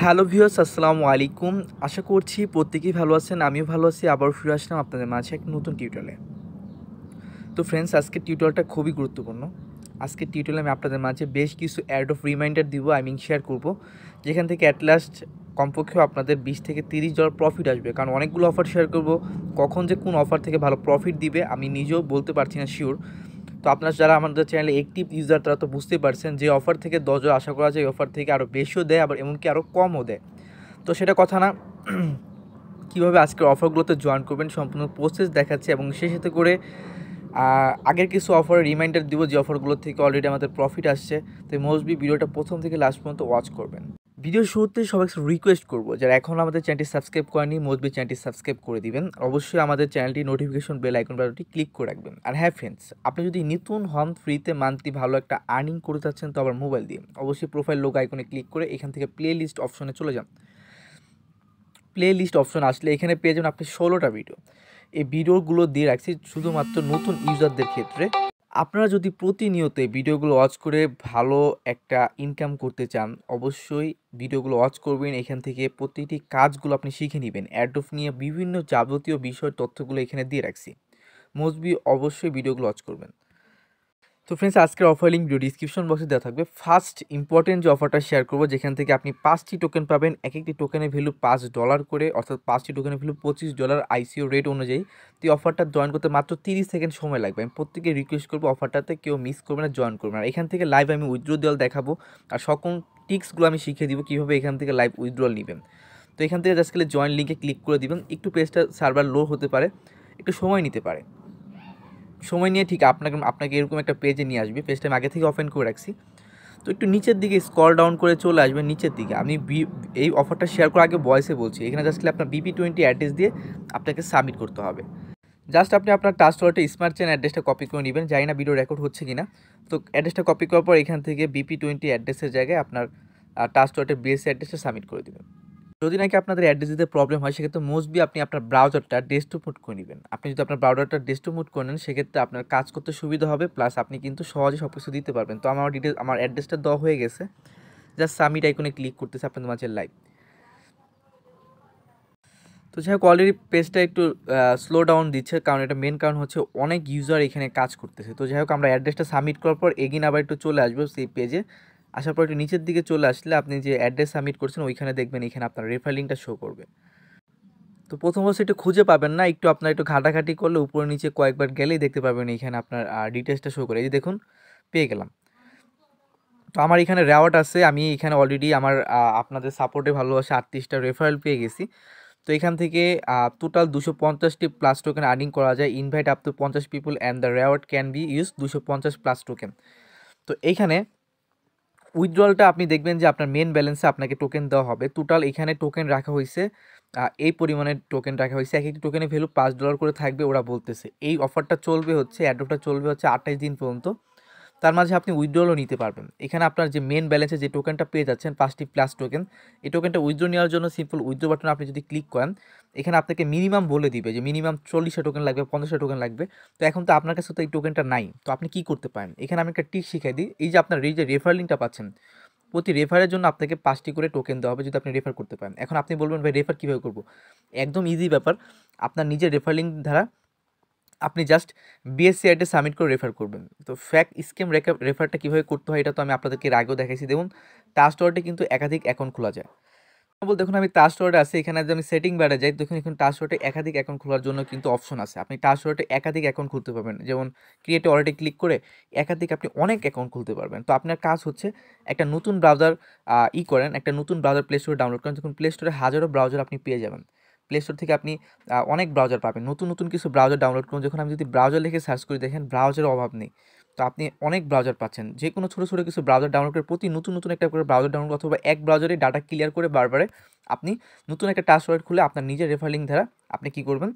hello ভিওস আসসালামু আলাইকুম আশা করছি প্রত্যেকেই ভালো আছেন আমিও ভালো আছি আবার ফিরে আসলাম আপনাদের মাঝে এক নতুন টিউটোরিয়ালে তো ফ্রেন্ডস আজকের টিউটোরিয়ালটা খুবই গুরুত্বপূর্ণ আজকের টিউটোরিয়ালে আমি আপনাদের মাঝে বেশ কিছু অ্যাড অফ রিমাইন্ডার দিব আই মিন শেয়ার করব যেখান থেকে অ্যাট লাস্ট কমপক্ষেও আপনাদের বিশ থেকে তিরিশ ডলার প্রফিট আসবে কারণ অনেকগুলো অফার শেয়ার করব কখন যে কোন অফার থেকে ভালো প্রফিট দিবে আমি নিজেও বলতে পারছি না শিওর তো আপনার যারা আমাদের চ্যানেলে একটিভ ইউজার তারা তো বুঝতে পারছেন যে অফার থেকে দশজন আশা করা যায় অফার থেকে আরও বেশিও দেয় আবার এমনকি আরও কমও দেয় তো সেটা কথা না কীভাবে আজকের অফারগুলোতে জয়েন করবেন সম্পূর্ণ প্রসেস দেখাচ্ছে এবং সাথে করে আগের কিছু অফার রিমাইন্ডার দিব যে অফারগুলো থেকে অলরেডি আমাদের প্রফিট আসছে তো মোস্টবি ভিডিওটা প্রথম থেকে লাস্ট পর্যন্ত ওয়াচ করবেন ভিডিও শুরুতে সবাইকে রিকোয়েস্ট করবো যারা এখন আমাদের চ্যানেলটি সাবস্ক্রাইব করেনি মোদবি চ্যানেলটি সাবস্ক্রাইব করে দিবেন অবশ্যই আমাদের চ্যানেলটি নোটিফিকেশন বেল আইকন বাটনটি ক্লিক করে রাখবেন আর হ্যাঁ ফ্রেন্ডস আপনি যদি নতুন হন ফ্রিতে মান্থলি ভালো একটা আর্নিং করে যাচ্ছেন তো আবার মোবাইল দিয়ে অবশ্যই প্রোফাইল লোক আইকনে ক্লিক করে এখান থেকে প্লে লিস্ট অপশনে চলে যান প্লে লিস্ট অপশন আসলে এখানে পেয়ে যাবেন আপনি ষোলোটা ভিডিও এই ভিডিওগুলো দিয়ে রাখছি শুধুমাত্র নতুন ইউজারদের ক্ষেত্রে আপনারা যদি প্রতিনিয়ত ভিডিওগুলো ওয়াচ করে ভালো একটা ইনকাম করতে চান অবশ্যই ভিডিওগুলো ওয়াচ করবেন এখান থেকে প্রতিটি কাজগুলো আপনি শিখে নেবেন অ্যাডোফ নিয়ে বিভিন্ন যাবতীয় বিষয় তথ্যগুলো এখানে দিয়ে রাখছি মোস্টবি অবশ্যই ভিডিওগুলো ওয়াচ করবেন তো ফ্রেন্ডস আজকের অফার লিঙ্ক ভিডিও ডিসক্রিপশন বক্সে দেওয়া থাকবে ফার্স্ট ইম্পর্টেন্ট যে অফারটা শেয়ার করবো যেখান থেকে আপনি পাঁচটি টোকেন পাবেন এক একটি টোকেনের ভ্যালু পাঁচ ডলার করে অর্থাৎ পাঁচটি টোকেনের ভ্যালু পঁচিশ ডলার আইসিও রেট অনুযায়ী তো অফারটা জয়েন করতে মাত্র তিরিশ সেকেন্ড সময় লাগবে আমি প্রত্যেকে রিকোয়েস্ট করবো অফারটাতে কেউ মিস করবে না জয়েন করবে না এখান থেকে লাইভ আমি উইথড্রো দেওয়াল দেখাবো আর সকল টিক্সগুলো আমি শিখিয়ে দিব কীভাবে এখান থেকে লাইভ উইথড্রোয়াল নেবেন তো এখান থেকে জাস্ট গেলে জয়েন লিঙ্কে ক্লিক করে দিবেন একটু পেজটা সার্ভার লো হতে পারে একটু সময় নিতে পারে সময় নিয়ে ঠিক আপনাকে আপনাকে এরকম একটা পেজে নিয়ে আসবে পেজটা আমি আগে থেকে ওপেন করে রাখছি তো একটু নিচের দিকে স্কল ডাউন করে চলে আসবেন নিচের দিকে আমি বি এই অফারটা শেয়ার করার আগে বয়েসে বলছি এখানে জাস্ট আপনার বিপি টোয়েন্টি অ্যাড্রেস দিয়ে আপনাকে সাবমিট করতে হবে জাস্ট আপনি আপনার টাচ ওয়ালেটে স্মার্ট চেন অ্যাড্রেসটা কপি করে নেবেন যাই না ভিডিও রেকর্ড হচ্ছে কিনা তো অ্যাড্রেসটা কপি করার পর এখান থেকে বিপি টোয়েন্টি অ্যাড্রেসের জায়গায় আপনার টাচ ওয়ালেটের বিএসসি অ্যাড্রেসটা সাবমিট করে দেবেন যদি নাকি আপনাদের অ্যাড্রেস দিতে প্রবলেম হয় সেক্ষেত্রে মোস্টবি আপনি আপনার ব্রাউজারটা ডেস্কটপ মুড করে নেবেন আপনি যদি আপনার ব্রাউজারটা ডেস্কটপ মুড করে নেন সেক্ষেত্রে আপনার কাজ করতে সুবিধা হবে প্লাস আপনি কিন্তু সহজে সব কিছু দিতে পারবেন তো আমার ডিটেল আমার অ্যাড্রেসটা দেওয়া হয়ে গেছে জাস্ট সামিট আইকনে ক্লিক করতেছে আপনাদের মাঝে লাইভ তো যাই হোক অলরেডি পেজটা একটু স্লো ডাউন দিচ্ছে কারণ এটা মেন কারণ হচ্ছে অনেক ইউজার এখানে কাজ করতেছে তো যাই হোক আমরা অ্যাড্রেসটা সাবমিট করার পর এগিন আবার একটু চলে আসবো সেই পেজে আসার পর একটু নিচের দিকে চলে আসলে আপনি যে অ্যাড্রেস সাবমিট করছেন ওইখানে দেখবেন এখানে আপনার রেফার লিঙ্কটা শো করবে তো প্রথম অবশ্য একটু খুঁজে পাবেন না একটু আপনার একটু ঘাটাঘাটি করলে উপরে নিচে কয়েকবার গেলেই দেখতে পাবেন এখানে আপনার ডিটেলসটা শো করে এই যে দেখুন পেয়ে গেলাম তো আমার এখানে রেওয়ার্ড আছে আমি এখানে অলরেডি আমার আপনাদের সাপোর্টে ভালোবাসা আটত্রিশটা রেফারেল পেয়ে গেছি তো এখান থেকে টোটাল দুশো পঞ্চাশটি প্লাস টোকেন আর্নিং করা যায় ইনভাইট আপ টু পঞ্চাশ people and the reward can be use দুশো পঞ্চাশ প্লাস টোকেন তো এইখানে উইথড্রলটা আপনি দেখবেন যে আপনার মেন ব্যালেন্সে আপনাকে টোকেন দেওয়া হবে টোটাল এখানে টোকেন রাখা হয়েছে এই পরিমাণের টোকেন রাখা হয়েছে এক একটি টোকেনের ভ্যালু পাঁচ ডলার করে থাকবে ওরা বলতেছে এই অফারটা চলবে হচ্ছে অ্যাডপটা চলবে হচ্ছে আঠাইশ দিন পর্যন্ত তার মাঝে আপনি উইথড্রলও নিতে পারবেন এখানে আপনার যে মেন ব্যালেন্সে যে টোকেনটা পেয়ে যাচ্ছেন পাঁচটি প্লাস টোকেন এই টোকেনটা উইথড্র নেওয়ার জন্য সিম্পল উইথড্র বাটন আপনি যদি ক্লিক করেন এখানে আপনাকে মিনিমাম বলে দিবে যে মিনিমাম চল্লিশটা টোকেন লাগবে পঞ্চাশটা টোকেন লাগবে তো এখন তো আপনার কাছে তো এই টোকেনটা নাই তো আপনি কি করতে পারেন এখানে আমি একটা টিক শিখাই দিই এই যে আপনার এই যে রেফার লিঙ্কটা পাচ্ছেন প্রতি রেফারের জন্য আপনাকে পাঁচটি করে টোকেন দেওয়া হবে যদি আপনি রেফার করতে পারেন এখন আপনি বলবেন ভাই রেফার কীভাবে করবো একদম ইজি ব্যাপার আপনার নিজের রেফার লিঙ্ক দ্বারা আপনি জাস্ট বিএসসি আইটে সাবমিট করে রেফার করবেন তো ফ্যাক স্কিম রেফারটা কীভাবে করতে হয় এটা তো আমি আপনাদেরকে আগেও দেখাইছি দেখুন টাস্ট ওয়ার্ডে কিন্তু একাধিক অ্যাকাউন্ট খোলা যায় বল দেখুন আমি টাস্টওয়ার্ডে আছি এখানে যদি আমি সেটিং বেড়ে যাই দেখুন এখানে টাস্টওয়ার্ডে একাধিক অ্যাকাউন্ট খোলার জন্য কিন্তু অপশন আছে আপনি টাস্টওয়ার্ডে একাধিক অ্যাকাউন্ট খুলতে পারবেন যেমন ক্রিয়েটে অলরেডি ক্লিক করে একাধিক আপনি অনেক অ্যাকাউন্ট খুলতে পারবেন তো আপনার কাজ হচ্ছে একটা নতুন ব্রাউজার ই করেন একটা নতুন ব্রাউজার প্লে স্টোরে ডাউনলোড করেন দেখুন প্লে স্টোরে হাজারো ব্রাউজার আপনি পেয়ে যাবেন প্লে স্টোর থেকে আপনি অনেক ব্রাউজার পাবেন নতুন নতুন কিছু ব্রাউজার ডাউনলোড করুন যখন আমি যদি ব্রাউজার লিখে সার্চ করে দেখেন ব্রাউজারের অভাব নেই তো আপনি অনেক ব্রাউজার পাচ্ছেন যে কোনো ছোটো ছোটো কিছু ব্রাউজার ডাউনলোড করে প্রতি নতুন নতুন একটা করে ব্রাউজার ডাউনলোড অথবা এক ব্রাউজারে ডাটা ক্লিয়ার করে বারবারে আপনি নতুন একটা টাস্ক ওয়ার্ড খুলে আপনার নিজের রেফারিং ধারা দ্বারা আপনি কী করবেন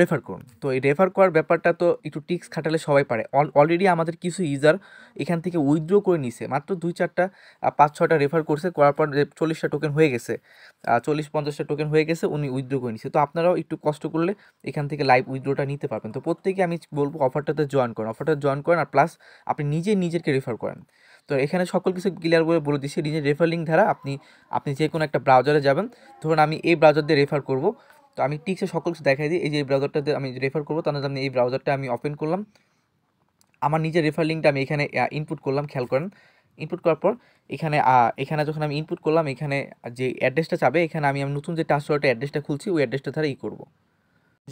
রেফার করুন তো এই রেফার করার ব্যাপারটা তো একটু টিক্স খাটালে সবাই পারে অলরেডি আমাদের কিছু ইউজার এখান থেকে উইথড্র করে নিছে মাত্র দুই চারটা পাঁচ ছটা রেফার করছে করার পর চল্লিশটা টোকেন হয়ে গেছে চল্লিশ পঞ্চাশটা টোকেন হয়ে গেছে উনি উইথড্র করে নিছে তো আপনারাও একটু কষ্ট করলে এখান থেকে লাইভ উইথড্রটা নিতে পারবেন তো প্রত্যেকে আমি বলবো অফারটাতে জয়েন করেন অফারটা জয়েন করেন আর প্লাস আপনি নিজে নিজেকে রেফার করেন তো এখানে সকল কিছু ক্লিয়ার করে বলে দিচ্ছি নিজের রেফার লিঙ্ক ধারা আপনি আপনি যে কোনো একটা ব্রাউজারে যাবেন ধরুন আমি এই ব্রাউজার দিয়ে রেফার করবো তো আমি টিক্সে সকল কিছু দেখাই দিই এই যে এই ব্রাউজারটাতে আমি রেফার করবো তার জন্য এই ব্রাউজারটা আমি ওপেন করলাম আমার নিজের রেফার লিঙ্কটা আমি এখানে ইনপুট করলাম খেয়াল করেন ইনপুট করার পর এখানে এখানে যখন আমি ইনপুট করলাম এখানে যে অ্যাড্রেসটা চাবে এখানে আমি আমি নতুন যে টাস্টওয়ার্ডের অ্যাড্রেসটা খুলছি ওই অ্যাড্রেসটা দ্বারা ই করবো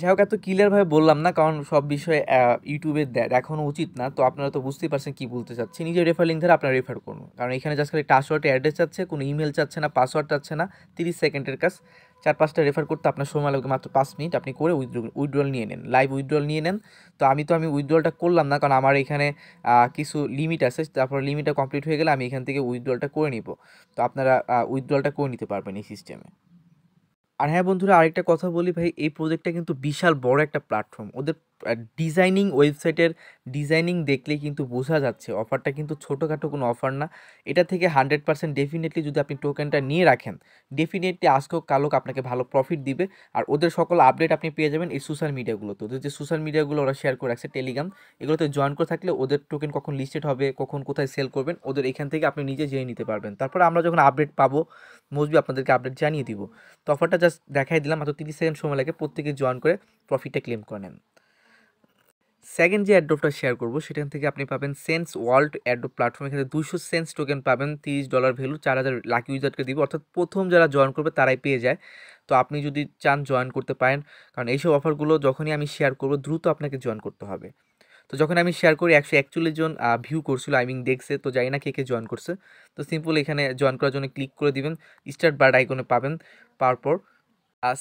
যাই হোক এত ক্লিয়ারভাবে বললাম না কারণ সব বিষয়ে ইউটিউবে দেখানো উচিত না তো আপনারা তো বুঝতেই পারছেন কী বলতে চাচ্ছি নিজের রেফার লিঙ্ক ধরে আপনারা রেফার করুন কারণ এখানে জাস্ট খালি টাসওয়ার্ডের অ্যাড্রেস চাচ্ছে কোনো ইমেল চাচ্ছে না পাসওয়ার্ড চাচ্ছে না তিরিশ সেকেন্ডের কাজ চার পাঁচটা রেফার করতে আপনার সময় লাগবে মাত্র পাঁচ মিনিট আপনি করে উইথড্রল উইথড্রল নিয়ে নেন লাইভ উইথড্রল নিয়ে নেন তো আমি তো আমি উইথড্রলটা করলাম না কারণ আমার এখানে কিছু লিমিট আছে তারপর লিমিটটা কমপ্লিট হয়ে গেলে আমি এখান থেকে উইথড্রলটা করে নিব তো আপনারা উইথড্রলটা করে নিতে পারবেন এই সিস্টেমে আর হ্যাঁ বন্ধুরা আরেকটা কথা বলি ভাই এই প্রজেক্টটা কিন্তু বিশাল বড় একটা প্ল্যাটফর্ম ওদের ডিজাইনিং ওয়েবসাইটের ডিজাইনিং দেখলে কিন্তু বোঝা যাচ্ছে অফারটা কিন্তু ছোটোখাটো কোনো অফার না এটা থেকে হান্ড্রেড পার্সেন্ট ডেফিনেটলি যদি আপনি টোকেনটা নিয়ে রাখেন ডেফিনেটলি আজকেও কালক আপনাকে ভালো প্রফিট দিবে আর ওদের সকল আপডেট আপনি পেয়ে যাবেন এই সোশ্যাল মিডিয়াগুলোতে ওদের যে সোশ্যাল মিডিয়াগুলো ওরা শেয়ার করে রাখছে টেলিগ্রাম এগুলোতে জয়েন করে থাকলে ওদের টোকেন কখন লিস্টেড হবে কখন কোথায় সেল করবেন ওদের এখান থেকে আপনি নিজে জেনে নিতে পারবেন তারপর আমরা যখন আপডেট পাবো মোস্টবি আপনাদেরকে আপডেট জানিয়ে দিব তো অফারটা জাস্ট দেখাই দিলাম মাত্র তিরিশ সেকেন্ড সময় লাগে প্রত্যেকে জয়েন করে প্রফিটটা ক্লেম করে নেন সেকেন্ড যে অ্যাডোপটা শেয়ার করবো সেখান থেকে আপনি পাবেন সেন্স ওয়ার্ল্ড অ্যাডোপ প্ল্যাটফর্ম এখানে দুশো সেন্স টোকেন পাবেন তিরিশ ডলার ভ্যালু চার হাজার লাকি ইউজারকে দিব অর্থাৎ প্রথম যারা জয়েন করবে তারাই পেয়ে যায় তো আপনি যদি চান জয়েন করতে পারেন কারণ এইসব অফারগুলো যখনই আমি শেয়ার করবো দ্রুত আপনাকে জয়েন করতে হবে তো যখন আমি শেয়ার করি একশো একচল্লিশ জন ভিউ করছিল আই মিন দেখছে তো জানি না কে কে জয়েন করছে তো সিম্পল এখানে জয়েন করার জন্য ক্লিক করে দিবেন স্টার্ট বার্ড আইকনে পাবেন পাওয়ার পর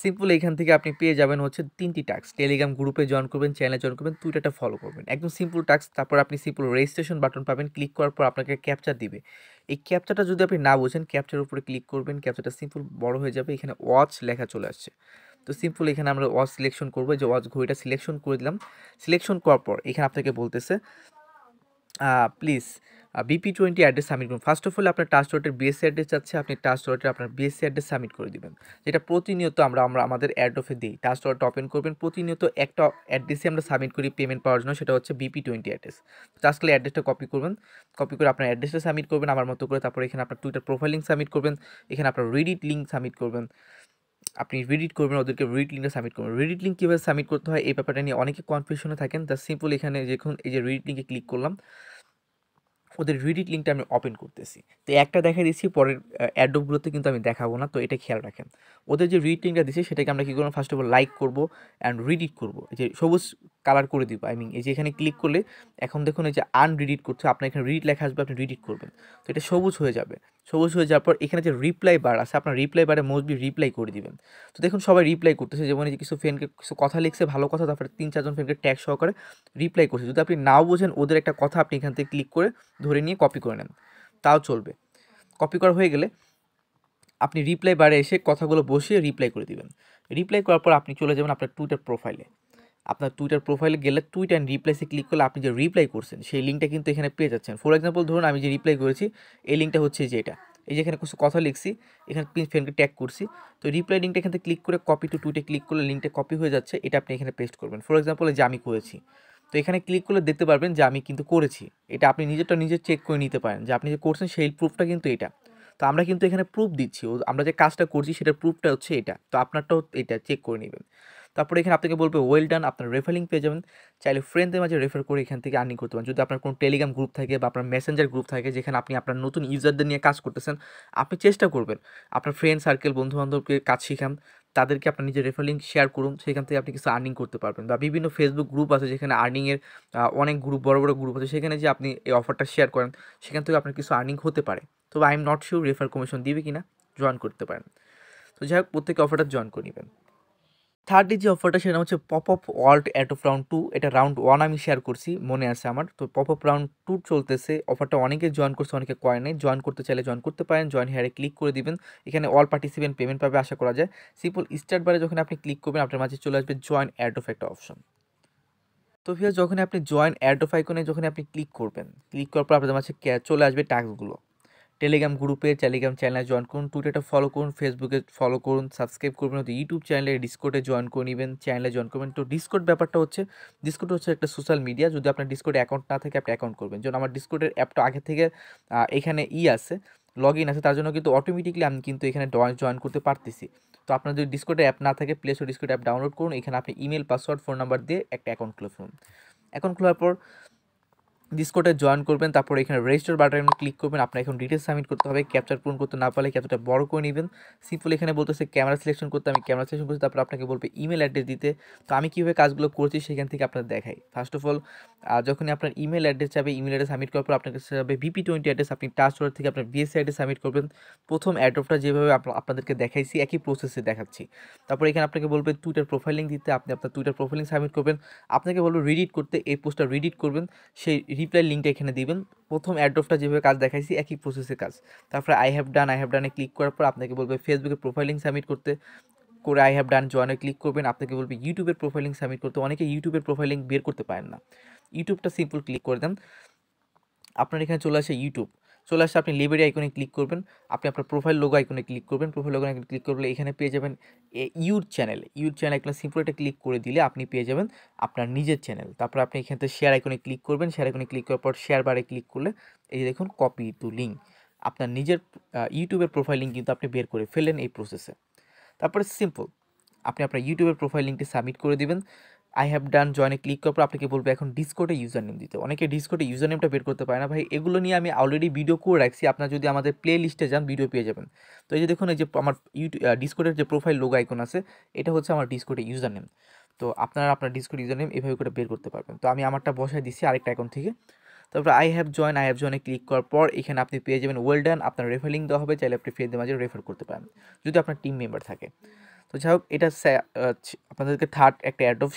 সিম্পল এখান থেকে আপনি পেয়ে যাবেন হচ্ছে তিনটি টাক্স টেলিগ্রাম গ্রুপে জয়েন করবেন চ্যানেলে জয়েন করবেন টুইটারটা ফলো করবেন একদম সিম্পল টাক্স তারপর আপনি সিম্পল রেজিস্ট্রেশন বাটন পাবেন ক্লিক করার পর আপনাকে ক্যাপচার দিবে এই ক্যাপচারটা যদি আপনি না বোঝেন ক্যাপচার উপরে ক্লিক করবেন ক্যাপচারটা সিম্পল বড় হয়ে যাবে এখানে ওয়াচ লেখা চলে আসছে তো সিম্পল এখানে আমরা ওয়াচ সিলেকশন করবো যে ওয়াচ ঘড়িটা সিলেকশন করে দিলাম সিলেকশন করার পর এখানে আপনাকে বলতেছে please BEP twenty address submit করুন ফার্স্ট অফ অল আপনার টাচ রোটের বিএসসি অ্যাড্রেস চাচ্ছে আপনি টাচ রোটের আপনার বিএসসি অ্যাড্রেস সাবমিট করে দেবেন যেটা প্রতিনিয়ত আমরা আমরা আমাদের অ্যাড অফে দিই টাচ রোডটা ওপেন করবেন প্রতিনিয়ত একটা অ্যাড্রেসে আমরা সাবমিট করি পেমেন্ট পাওয়ার জন্য সেটা হচ্ছে বিপি টোয়েন্টি অ্যাড্রেস টাস্কলে অ্যাড্রেসটা কপি করবেন কপি করে আপনার অ্যাড্রেসটা সাবমিট করবেন আমার মতো করে তারপর এখানে আপনার টুইটার প্রোফাইল লিঙ্ক সাবমিট করবেন এখানে আপনার রিডিট লিঙ্ক সাবমিট করবেন আপনি রিডিট করবেন ওদেরকে রিড লিঙ্কটা সাবমিট করবেন রিডিট লিঙ্ক কীভাবে সাবমিট করতে হয় এই ব্যাপারটা নিয়ে অনেকে কনফিউশনে থাকেন দ্য সিম্পল এখানে যখন এই যে রিডিট লিঙ্কে ক্লিক করলাম ওদের রিডিট লিঙ্কটা আমি ওপেন করতেছি তো একটা দেখা দিচ্ছি পরের অ্যাডোপগুলোতে কিন্তু আমি দেখাবো না তো এটা খেয়াল রাখেন ওদের যে রিডিট লিঙ্কটা দিচ্ছে সেটাকে আমরা কী করবো ফার্স্ট অফ অল লাইক করবো অ্যান্ড রিডিট করবো যে সবুজ কালার করে দিব আই মিন এই যে এখানে ক্লিক করলে এখন দেখুন এই যে আনরিডিট করছে আপনার এখানে রিডিট লেখা আসবে আপনি রিডিট করবেন তো এটা সবুজ হয়ে যাবে সবুজ হয়ে যাওয়ার পর এখানে যে রিপ্লাই বার আছে আপনার রিপ্লাই বারে মোস্টবি রিপ্লাই করে দিবেন তো দেখুন সবাই রিপ্লাই করতেছে যেমন এই কিছু ফ্রেন্ডকে কিছু কথা লিখছে ভালো কথা তারপরে তিন চারজন ফ্রেন্ডকে ট্যাগ সহকারে রিপ্লাই করছে যদি আপনি নাও বোঝেন ওদের একটা কথা আপনি এখান থেকে ক্লিক করে ধরে নিয়ে কপি করে নেন তাও চলবে কপি করা হয়ে গেলে আপনি রিপ্লাই বারে এসে কথাগুলো বসিয়ে রিপ্লাই করে দিবেন রিপ্লাই করার পর আপনি চলে যাবেন আপনার টুইটার প্রোফাইলে আপনার টুইটার প্রোফাইলে গেলে টুইট অ্যান্ড রিপ্লাইসে ক্লিক করলে আপনি যে রিপ্লাই করছেন সেই লিঙ্কটা কিন্তু এখানে পেয়ে যাচ্ছেন ফর এক্সাম্পল ধরুন আমি যে রিপ্লাই করেছি এই লিঙ্কটা হচ্ছে যে এটা এই যে এখানে কিছু কথা লিখছি এখানে প্রিন্স ফ্রেন্ডকে ট্যাগ করছি তো রিপ্লাই লিঙ্কটা এখানে ক্লিক করে কপি টু টুইটে ক্লিক করলে লিঙ্কটা কপি হয়ে যাচ্ছে এটা আপনি এখানে পেস্ট করবেন ফর এক্সাম্পল যে আমি করেছি তো এখানে ক্লিক করলে দেখতে পারবেন যে আমি কিন্তু করেছি এটা আপনি নিজেরটা নিজে চেক করে নিতে পারেন যে আপনি যে করছেন সেই প্রুফটা কিন্তু এটা তো আমরা কিন্তু এখানে প্রুফ দিচ্ছি আমরা যে কাজটা করছি সেটার প্রুফটা হচ্ছে এটা তো আপনারটাও এটা চেক করে নেবেন তারপরে এখানে আপনাকে বলবে ওয়েল ডান আপনার রেফারিং পেয়ে যাবেন চাইলে ফ্রেন্ডদের মাঝে রেফার করে এখান থেকে আর্নিং করতে পারেন যদি আপনার কোনো টেলিগ্রাম গ্রুপ থাকে বা আপনার মেসেঞ্জার গ্রুপ থাকে যেখানে আপনি আপনার নতুন ইউজারদের নিয়ে কাজ করতেছেন আপনি চেষ্টা করবেন আপনার ফ্রেন্ড সার্কেল বন্ধুবান্ধবকে কাজ শিখান তাদেরকে আপনার নিজের রেফারিং শেয়ার করুন সেখান থেকে আপনি কিছু আর্নিং করতে পারবেন বা বিভিন্ন ফেসবুক গ্রুপ আছে যেখানে আর্নিংয়ের অনেক গ্রুপ বড় বড় গ্রুপ আছে সেখানে যে আপনি এই অফারটা শেয়ার করেন সেখান থেকে আপনার কিছু আর্নিং হতে পারে তবে I am not sure refer commission দিবে কি না জয়েন করতে পারেন তো যাই হোক প্রত্যেকে অফারটা জয়েন করে নেবেন থার্ড যে অফারটা সেটা হচ্ছে pop up world at of round two এটা রাউন্ড ওয়ান আমি শেয়ার করছি মনে আছে আমার তো পপ আপ রাউন্ড টু চলতেছে অফারটা অনেকে জয়েন করছে অনেকে কয় নেই জয়েন করতে চাইলে জয়েন করতে পারেন জয়েন হেয়ারে ক্লিক করে দিবেন এখানে অল পার্টিসিপেন্ট পেমেন্ট পাবে আশা করা যায় সিম্পল স্টার্ট বারে যখন আপনি ক্লিক করবেন আপনার মাঝে চলে আসবে জয়েন অ্যাট অফ একটা অপশন তো ফিরে যখন আপনি জয়েন অ্যাড অফ আইকনে যখন আপনি ক্লিক করবেন ক্লিক করার পর আপনাদের মাঝে চলে আসবে ট্যাক্সগুলো টেলিগ্রাম গ্রুপে টেলিগ্রাম চ্যানেলে জয়েন করুন টুইটারে ফলো করুন ফেসবুকে ফলো করুন সাবস্ক্রাইব করবেন তো ইউটিউব চ্যানেলে ডিসকোটে জয়েন করে নেবেন চ্যানেলে জয়েন করবেন তো ডিসকোট ব্যাপারটা হচ্ছে ডিসকোট হচ্ছে একটা সোশ্যাল মিডিয়া যদি আপনার ডিসকোটে অ্যাকাউন্ট না থাকে আপনি অ্যাকাউন্ট করবেন যেমন আমার ডিসকোটের অ্যাপটা আগে থেকে এখানে ই আছে লগ ইন আছে তার জন্য কিন্তু অটোমেটিকলি আমি কিন্তু এখানে জয়েন করতে পারতেছি তো আপনার যদি ডিসকোটের অ্যাপ না থাকে Play Store Discord app download করুন এখানে আপনি ইমেল পাসওয়ার্ড ফোন নাম্বার দিয়ে একটা অ্যাকাউন্ট খুলে ফেলুন অ্যাকাউন্ট খোলার পর ডিসকোডে জয়েন করবেন তারপর এখানে রেজিস্টার বাটনে ক্লিক করবেন আপনার এখন ডিটেলস সাবমিট করতে হবে ক্যাপচার পূরণ করতে না পারলে ক্যাপচারটা বড় করে নেবেন সিম্পল এখানে বলতেছে ক্যামেরা সিলেকশন করতে আমি ক্যামেরা সিলেকশন করছি তারপর আপনাকে বলবে ইমেল অ্যাড্রেস দিতে তো আমি কীভাবে কাজগুলো করছি সেখান থেকে আপনার দেখাই ফার্স্ট অফ অল যখনই আপনার ইমেল অ্যাড্রেস যাবে ইমেল অ্যাড্রেস সাবমিট করার পর আপনার কাছে যাবে ভিপি টোয়েন্টি অ্যাড্রেস আপনি টাচ ওয়ার থেকে আপনার বিএসসি অ্যাড্রেস সাবমিট করবেন প্রথম অ্যাড্রপটা যেভাবে আপনাদেরকে দেখাইছি একই প্রসেসে দেখাচ্ছি তারপর এখানে আপনাকে বলবে টুইটার প্রোফাইলিং দিতে আপনি আপনার টুইটার প্রোফাইলিং সাবমিট করবেন আপনাকে বলবে রিডিট করতে এই পোস্টটা রিডিট করবেন সেই রিপ্লাই লিঙ্কটা এখানে দিবেন প্রথম অ্যাড্রফটা যেভাবে কাজ দেখাইছি একই প্রসেসে কাজ তারপরে I have done I have ডানে ক্লিক করার পর আপনাকে বলবে ফেসবুকে প্রোফাইলিং সাবমিট করতে করে আই হ্যাভ ডান জয়েনে ক্লিক করবেন আপনাকে বলবে ইউটিউবের প্রোফাইলিং সাবমিট করতে অনেকে ইউটিউবের প্রোফাইলিং বের করতে পারেন না ইউটিউবটা সিম্পল ক্লিক করে দেন আপনার এখানে চলে আসে ইউটিউব চলে আসছে আপনি লিবেরি আইকনে ক্লিক করবেন আপনি আপনার প্রোফাইল লোগো আইকনে ক্লিক করবেন প্রোফাইল লোগো আইকনে ক্লিক করলে এখানে পেয়ে যাবেন ইউর চ্যানেল ইউর চ্যানেল আইকনে সিম্পল একটা ক্লিক করে দিলে আপনি পেয়ে যাবেন আপনার নিজের চ্যানেল তারপর আপনি এখান থেকে শেয়ার আইকনে ক্লিক করবেন শেয়ার আইকনে ক্লিক করার পর শেয়ার বারে ক্লিক করলে এই যে দেখুন কপি টু লিঙ্ক আপনার নিজের ইউটিউবের প্রোফাইল লিঙ্ক কিন্তু আপনি বের করে ফেলেন এই প্রসেসে তারপরে সিম্পল আপনি আপনার ইউটিউবের প্রোফাইল লিঙ্কটি সাবমিট করে দিবেন আই হ্যাভ ডান জয়নে ক্লিক করার পর আপনাকে বলবে এখন ডিসকোডে ইউজার নেম দিতে অনেকে ডিসকোডে ইউজার নেমটা বের করতে পারে না ভাই এগুলো নিয়ে আমি অলরেডি ভিডিও করে রাখছি আপনার যদি আমাদের প্লে লিস্টে যান ভিডিও পেয়ে যাবেন তো এই যে দেখুন এই যে আমার ইউটিউব ডিসকোডের যে প্রোফাইল লোগো আইকন আছে এটা হচ্ছে আমার ডিসকোডে ইউজার নেম তো আপনারা আপনার ডিসকোড ইউজার নেম এভাবে করে বের করতে পারবেন তো আমি আমারটা বসায় দিচ্ছি আরেকটা অ্যাকাউন্ট থেকে তারপর I have join I have জয়েনে ক্লিক করার পর এখানে আপনি পেয়ে যাবেন ওয়েলডান আপনার রেফারিং দেওয়া হবে চাইলে আপনি ফ্রিদের মাঝে রেফার করতে পারেন যদি আপনার টিম মেম্বার থাকে তো যাই হোক এটা আপনাদেরকে থার্ড একটা অ্যাড অফ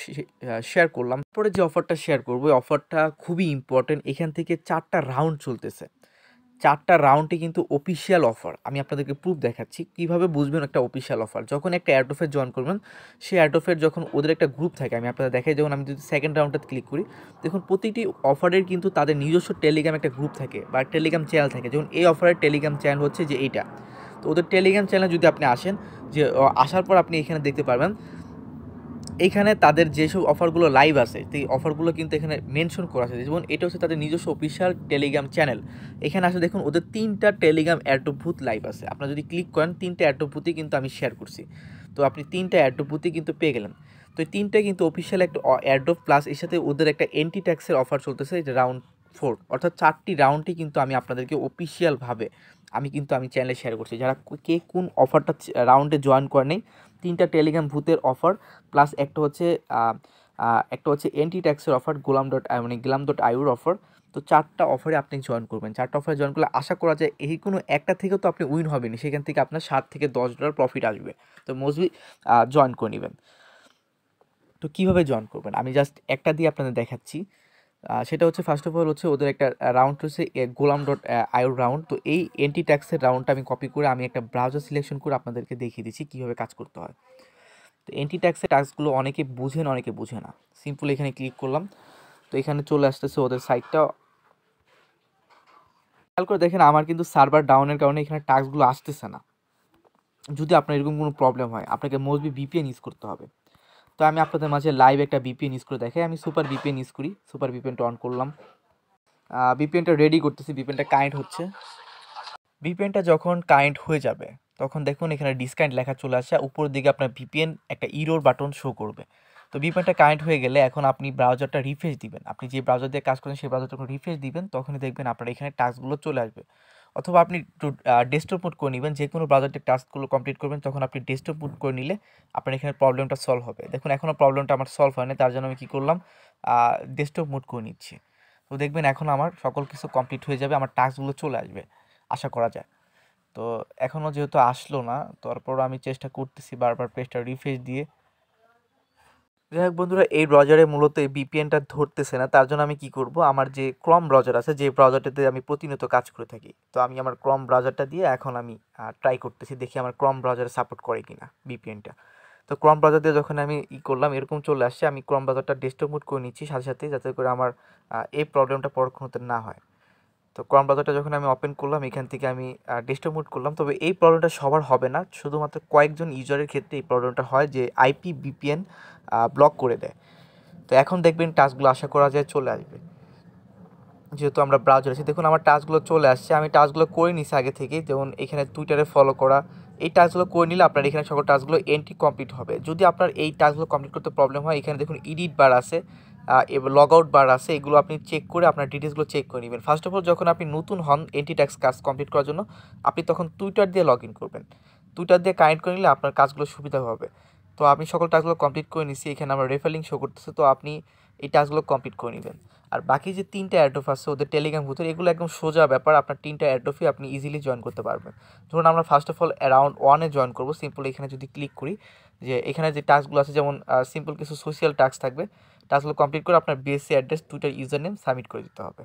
শেয়ার করলাম পরে যে অফারটা শেয়ার করবো ওই অফারটা খুবই ইম্পর্টেন্ট এখান থেকে চারটা রাউন্ড চলতেছে চারটা রাউন্ডে কিন্তু অফিসিয়াল অফার আমি আপনাদেরকে প্রুফ দেখাচ্ছি কীভাবে বুঝবেন একটা অফিসিয়াল অফার যখন একটা অ্যাডোফের জয়েন করবেন সেই অ্যাডোফের যখন ওদের একটা গ্রুপ থাকে আমি আপনাদের দেখাই যখন আমি যদি সেকেন্ড রাউন্ডটা ক্লিক করি দেখুন প্রতিটি অফারের কিন্তু তাদের নিজস্ব টেলিগ্রাম একটা গ্রুপ থাকে বা টেলিগ্রাম চ্যানেল থাকে যেমন এই অফারের টেলিগ্রাম চ্যানেল হচ্ছে যে এইটা তো ওদের টেলিগ্রাম চ্যানেল যদি আপনি আসেন যে আসার পর আপনি এখানে দেখতে পারবেন এখানে তাদের যেসব অফারগুলো লাইভ আছে সেই অফারগুলো কিন্তু এখানে মেনশন করা আছে যেমন এটা হচ্ছে তাদের নিজস্ব অফিসিয়াল টেলিগ্রাম চ্যানেল এখানে আসলে দেখুন ওদের তিনটা টেলিগ্রাম অ্যাডোভূত লাইভ আছে আপনারা যদি ক্লিক করেন তিনটা অ্যাডোভূতই কিন্তু আমি শেয়ার করছি তো আপনি তিনটা অ্যাডোভূতই কিন্তু পেয়ে গেলেন তো এই তিনটা কিন্তু অফিসিয়াল একটা অ্যাডোভ প্লাস এর সাথে ওদের একটা এন্টি ট্যাক্সের অফার চলতেছে রাউন্ড ফোর অর্থাৎ চারটি রাউন্ডই কিন্তু আমি আপনাদেরকে অফিসিয়ালভাবে আমি কিন্তু আমি চ্যানেলে শেয়ার করছি যারা কে কোন অফারটা রাউন্ডে জয়েন করে নেই তিনটা টেলিগ্রাম ভূতের অফার প্লাস একটা হচ্ছে একটা হচ্ছে এন্টি ট্যাক্সের অফার গোলাম ডট মানে গোলাম ডট আইউর অফার তো চারটা অফারে আপনি জয়েন করবেন চারটা অফারে জয়েন করলে আশা করা যায় এই কোনো একটা থেকে তো আপনি উইন হবেনি সেখান থেকে আপনার সাত থেকে দশ ডলার প্রফিট আসবে তো মোস্টলি জয়েন করে নেবেন তো কীভাবে জয়েন করবেন আমি জাস্ট একটা দিয়ে আপনাদের দেখাচ্ছি সেটা হচ্ছে ফার্স্ট অফ অল হচ্ছে ওদের একটা রাউন্ড হচ্ছে গোলাম ডট আয়ুর রাউন্ড তো এই এন্টি ট্যাক্সের রাউন্ডটা আমি কপি করে আমি একটা ব্রাউজার সিলেকশন করে আপনাদেরকে দেখিয়ে দিচ্ছি কীভাবে কাজ করতে হয় তো এন্টি ট্যাক্সের ট্যাক্সগুলো অনেকে বুঝেন অনেকে বুঝে না সিম্পল এখানে ক্লিক করলাম তো এখানে চলে আসতেছে ওদের সাইটটা খেয়াল করে দেখেন আমার কিন্তু সার্ভার ডাউনের কারণে এখানে ট্যাক্সগুলো আসতেছে না যদি আপনার এরকম কোনো প্রবলেম হয় আপনাকে মোস্টলি বিপিএন ইউজ করতে হবে তো আমি আপনাদের মাঝে লাইভ একটা বিপিএন ইউজ করে দেখাই আমি সুপার বিপিএন ইউজ করি সুপার বিপিএনটা অন করলাম বিপিএনটা রেডি করতেছি বিপিএনটা কাইন্ড হচ্ছে বিপিএনটা যখন কাইন্ড হয়ে যাবে তখন দেখুন এখানে ডিসকাইন্ট লেখা চলে আসে উপরের দিকে আপনার ভিপিএন একটা ইরোর বাটন শো করবে তো বিপিএনটা কানেক্ট হয়ে গেলে এখন আপনি ব্রাউজারটা রিফ্রেশ দিবেন আপনি যে ব্রাউজার দিয়ে কাজ করেন সেই ব্রাউজারটা যখন রিফ্রেশ দিবেন তখনই দেখবেন আপনার এখানে টাস্কগুলো চলে আসবে অথবা আপনি ডেস্কটপ মোড করে নেবেন যে কোনো ব্রাউজারটি টাস্কগুলো কমপ্লিট করবেন তখন আপনি ডেস্কটপ মোড করে নিলে আপনার এখানে প্রবলেমটা সলভ হবে দেখুন এখনও প্রবলেমটা আমার সলভ হয় না তার জন্য আমি কী করলাম ডেস্কটপ মোড করে নিচ্ছি তো দেখবেন এখন আমার সকল কিছু কমপ্লিট হয়ে যাবে আমার টাস্কগুলো চলে আসবে আশা করা যায় তো এখনও যেহেতু আসলো না তারপর আমি চেষ্টা করতেছি বারবার পেজটা রিফ্রেশ দিয়ে যাই বন্ধুরা এই ব্রাউজারে মূলত এই বিপিএনটা ধরতেছে না তার জন্য আমি কি করব আমার যে ক্রম ব্রাউজার আছে যে ব্রাউজারটাতে আমি প্রতিনিয়ত কাজ করে থাকি তো আমি আমার ক্রম ব্রাউজারটা দিয়ে এখন আমি ট্রাই করতেছি দেখি আমার ক্রম ব্রাউজার সাপোর্ট করে কি না বিপিএনটা তো ক্রম ব্রাউজার দিয়ে যখন আমি ই করলাম এরকম চলে আসছে আমি ক্রম ব্রাউজারটা ডেস্কটপ মোড করে নিচ্ছি সাথে সাথে যাতে করে আমার এই প্রবলেমটা পরক্ষণ না হয় তো ক্রম ব্রাউজারটা যখন আমি ওপেন করলাম এখান থেকে আমি ডেস্কটপ মোড করলাম তবে এই প্রবলেমটা সবার হবে না শুধুমাত্র কয়েকজন ইউজারের ক্ষেত্রে এই প্রবলেমটা হয় যে আইপি বিপিএন ব্লক করে দেয় তো এখন দেখবেন টাস্কগুলো আশা করা যায় চলে আসবে যেহেতু আমরা ব্রাউজার আছি দেখুন আমার টাস্কগুলো চলে আসছে আমি টাচগুলো করে নিছি আগে থেকে যেমন এখানে টুইটারে ফলো করা এই টাচগুলো করে নিলে আপনার এখানে সকল টাস্কগুলো এন্ট্রি কমপ্লিট হবে যদি আপনার এই টাচগুলো কমপ্লিট করতে প্রবলেম হয় এখানে দেখুন ইডিট বার আছে লগ আউট বার আছে এগুলো আপনি চেক করে আপনার ডিটেলসগুলো চেক করে নেবেন ফার্স্ট অফ অল যখন আপনি নতুন হন এন্টি ট্যাক্স কাজ কমপ্লিট করার জন্য আপনি তখন টুইটার দিয়ে লগ ইন করবেন টুইটার দিয়ে কানেক্ট করে নিলে আপনার কাজগুলো সুবিধা হবে তো আমি সকল টাস্কগুলো কমপ্লিট করে নিছি এখানে আমার রেফারিং শো করতেছে তো আপনি এই টাস্কগুলো কমপ্লিট করে নেবেন আর বাকি যে তিনটা অ্যাড্রফ আছে ওদের টেলিগ্রাম গ্রুপের এগুলো একদম সোজা ব্যাপার আপনার তিনটা অ্যাড্রফই আপনি ইজিলি জয়েন করতে পারবেন ধরুন আমরা ফার্স্ট অফ অল অ্যারাউন্ড ওয়ানে জয়েন করবো সিম্পল এখানে যদি ক্লিক করি যে এখানে যে টাস্কগুলো আছে যেমন সিম্পল কিছু সোশ্যাল টাস্ক থাকবে টাস্কগুলো কমপ্লিট করে আপনার BSC address Twitter user name submit করে দিতে হবে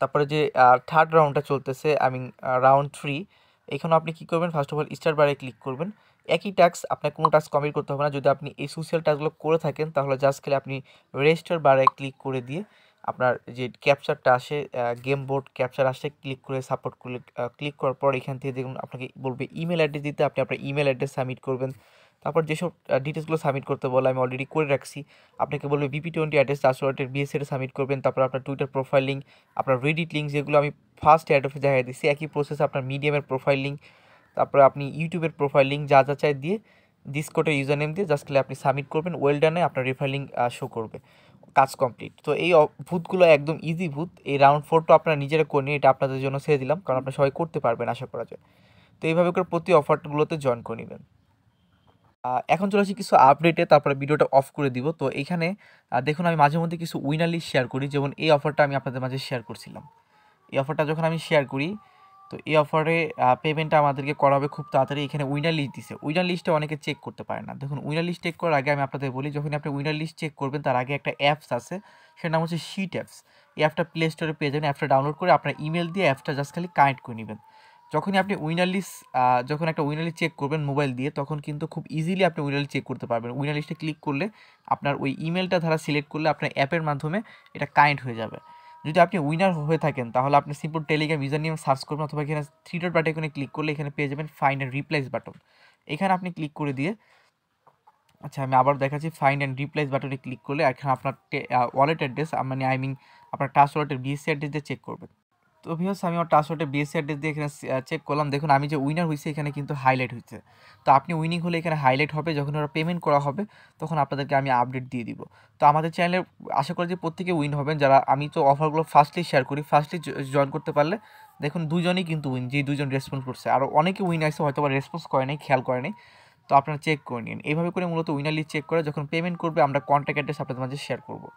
তারপরে যে থার্ড রাউন্ডটা চলতেছে আই মিন রাউন্ড থ্রি এখানে আপনি কী করবেন ফার্স্ট অফ অল স্টার বারে ক্লিক করবেন একই টাস্ক আপনার কোনো টাস্ক কমপ্লিট করতে হবে না যদি আপনি এই সোশ্যাল টাস্কগুলো করে থাকেন তাহলে জাস্ট খেলে আপনি রেজিস্টার বারে ক্লিক করে দিয়ে আপনার যে ক্যাপচারটা আসে গেম বোর্ড ক্যাপচার আসে ক্লিক করে সাপোর্ট করলে ক্লিক করার পর এখান থেকে দেখুন আপনাকে বলবে ইমেল অ্যাড্রেস দিতে আপনি আপনার ইমেল অ্যাড্রেস সাবমিট করবেন তারপর যেসব ডিটেলসগুলো সাবমিট করতে বলে আমি অলরেডি করে রাখছি আপনাকে বলবে বিপি টোয়েন্টি অ্যাড্রেস আসওয়ার্টের বিএসএটা সাবমিট করবেন তারপর আপনার টুইটার প্রোফাইল লিঙ্ক আপনার রেডিট লিঙ্ক যেগুলো আমি ফার্স্ট অ্যাড অফে দেখা দিচ্ছি একই প্রসেস আপনার মিডিয়ামের প্রোফাইল লিঙ্ক তারপরে আপনি ইউটিউবের প্রোফাইল লিঙ্ক যা যা চাই দিয়ে ডিসকোটের ইউজার নেম দিয়ে জাস্ট আপনি সাবমিট করবেন ওয়েল ডানে আপনার রেফার লিঙ্ক শো করবে কাজ কমপ্লিট তো এই ভূতগুলো একদম ইজি ভূত এই রাউন্ড ফোরটা আপনারা নিজেরা করে নিয়ে এটা আপনাদের জন্য ছেড়ে দিলাম কারণ আপনারা সবাই করতে পারবেন আশা করা যায় তো এইভাবে করে প্রতি অফারগুলোতে জয়েন করে নেবেন এখন চলে আসি কিছু আপডেটে তারপরে ভিডিওটা অফ করে দিব তো এখানে দেখুন আমি মাঝে মধ্যে কিছু উইনার লিস্ট শেয়ার করি যেমন এই অফারটা আমি আপনাদের মাঝে শেয়ার করছিলাম এই অফারটা যখন আমি শেয়ার করি তো এই অফারে পেমেন্টটা আমাদেরকে করা হবে খুব তাড়াতাড়ি এখানে উইনার লিস্ট দিছে উইনার লিস্টে অনেকে চেক করতে পারে না দেখুন উইনার লিস্ট চেক করার আগে আমি আপনাদের বলি যখন আপনি উইনার লিস্ট চেক করবেন তার আগে একটা অ্যাপস আছে সেটার নাম হচ্ছে শিট অ্যাপস এই অ্যাপটা প্লে স্টোরে পেয়ে যাবেন অ্যাপটা ডাউনলোড করে আপনার ইমেল দিয়ে অ্যাপটা জাস্ট খালি কানেক্ট করে নেবেন যখনই আপনি উইনার যখন একটা উইনারলি চেক করবেন মোবাইল দিয়ে তখন কিন্তু খুব ইজিলি আপনি উইনারলি চেক করতে পারবেন উইনার ক্লিক করলে আপনার ওই ইমেলটা ধারা সিলেক্ট করলে আপনার অ্যাপের মাধ্যমে এটা কানেক্ট হয়ে যাবে যদি আপনি উইনার হয়ে থাকেন তাহলে আপনি সিম্পল টেলিগ্রাম ইউজার নিয়ে সার্চ করবেন অথবা এখানে থ্রি ডট বাটে এখানে ক্লিক করলে এখানে পেয়ে যাবেন ফাইন অ্যান্ড রিপ্লাইস বাটন এখানে আপনি ক্লিক করে দিয়ে আচ্ছা আমি আবার দেখাচ্ছি ফাইন অ্যান্ড রিপ্লাইস বাটনে ক্লিক করলে এখানে আপনার ওয়ালেট অ্যাড্রেস মানে আই মিন আপনার টাচ ওয়ালেটের বিএসসি অ্যাড্রেস দিয়ে চেক করবেন তো ভিউস আমি আমার টাসওয়ার্ডে বিএসসি অ্যাড্রেস দিয়ে এখানে চেক করলাম দেখুন আমি যে উইনার হয়েছি এখানে কিন্তু হাইলাইট হয়েছে তো আপনি উইনিং হলে এখানে হাইলাইট হবে যখন ওরা পেমেন্ট করা হবে তখন আপনাদেরকে আমি আপডেট দিয়ে দিব তো আমাদের চ্যানেলে আশা করি যে প্রত্যেকে উইন হবেন যারা আমি তো অফারগুলো ফার্স্টলি শেয়ার করি ফার্স্টলি জয়েন করতে পারলে দেখুন দুজনেই কিন্তু উইন যে দুজন রেসপন্স করছে আর অনেকে উইন আসছে হয়তো বা রেসপন্স করে নাই খেয়াল করে নাই তো আপনারা চেক করে নিন এইভাবে করে মূলত উইনার লিস্ট চেক করে যখন পেমেন্ট করবে আমরা কন্ট্যাক্ট অ্যাড্রেস আপনাদের মাঝে শেয়ার করবো